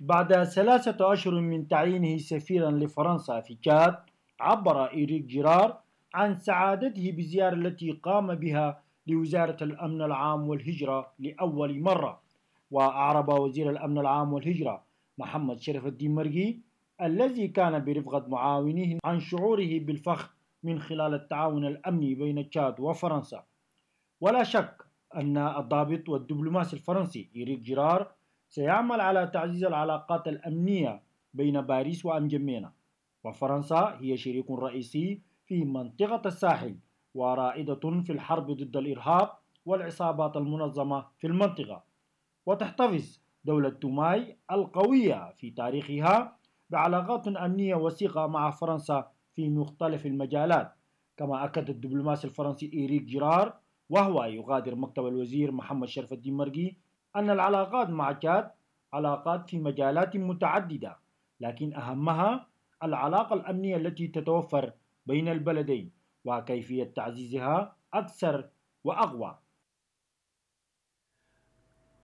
بعد ثلاثة أشهر من تعيينه سفيرا لفرنسا في كاد عبر إيريك جيرار عن سعادته بالزيارة التي قام بها لوزارة الأمن العام والهجرة لأول مرة وأعرب وزير الأمن العام والهجرة محمد شرف الدين مرقي الذي كان برفقة معاونيه عن شعوره بالفخر من خلال التعاون الأمني بين تشاد وفرنسا ولا شك أن الضابط والدبلوماسي الفرنسي إيريك جيرار سيعمل على تعزيز العلاقات الأمنية بين باريس وأنجمينا وفرنسا هي شريك رئيسي في منطقة الساحل ورائدة في الحرب ضد الإرهاب والعصابات المنظمة في المنطقة وتحتفظ دولة توماي القوية في تاريخها بعلاقات أمنية وثيقة مع فرنسا في مختلف المجالات كما أكد الدبلوماسي الفرنسي إيريك جيرار وهو يغادر مكتب الوزير محمد شرف الدين مرقي أن العلاقات مع تشاد علاقات في مجالات متعددة لكن أهمها العلاقة الأمنية التي تتوفر بين البلدين وكيفية تعزيزها أكثر وأقوى